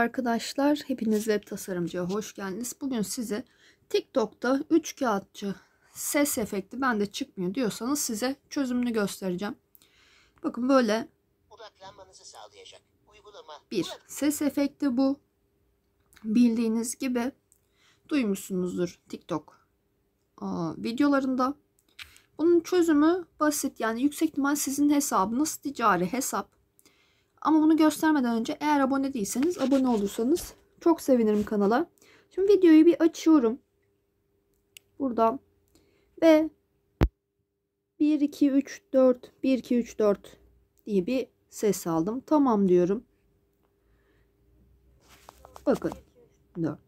Arkadaşlar hepiniz web tasarımcıya hoş geldiniz. Bugün size TikTok'ta 3 kağıtçı ses efekti bende çıkmıyor diyorsanız size çözümünü göstereceğim. Bakın böyle bir ses efekti bu. Bildiğiniz gibi duymuşsunuzdur TikTok Aa, videolarında. Bunun çözümü basit yani yüksek ihtimal sizin hesabınız ticari hesap ama bunu göstermeden önce eğer abone değilseniz abone olursanız çok sevinirim kanala. Şimdi videoyu bir açıyorum. Buradan. Ve 1 2 3 4 1 2 3 4 diye bir ses aldım. Tamam diyorum. Bakın 4.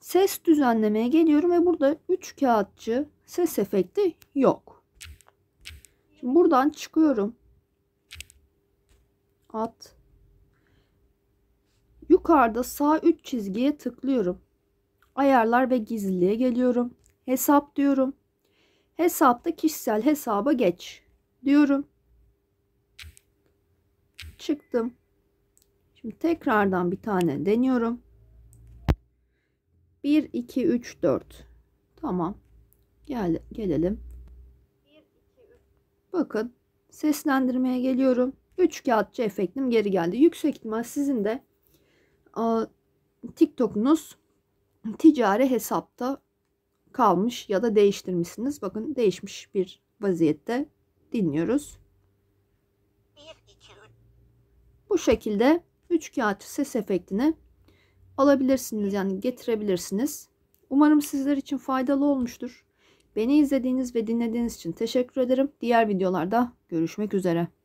Ses düzenlemeye geliyorum ve burada 3 kağıtçı ses efekti yok. Şimdi buradan çıkıyorum at. Yukarıda sağ üç çizgiye tıklıyorum. Ayarlar ve gizliliğe geliyorum. Hesap diyorum. Hesapta kişisel hesaba geç diyorum. Çıktım. Şimdi tekrardan bir tane deniyorum. 1 2 3 4. Tamam. Gel gelelim. Bakın seslendirmeye geliyorum. 3 kağıtçı efektim geri geldi. Yüksek ihtimal sizin de a, TikTok'unuz ticari hesapta kalmış ya da değiştirmişsiniz. Bakın değişmiş bir vaziyette dinliyoruz. Bu şekilde 3 kağıtçı ses efektini alabilirsiniz yani getirebilirsiniz. Umarım sizler için faydalı olmuştur. Beni izlediğiniz ve dinlediğiniz için teşekkür ederim. Diğer videolarda görüşmek üzere.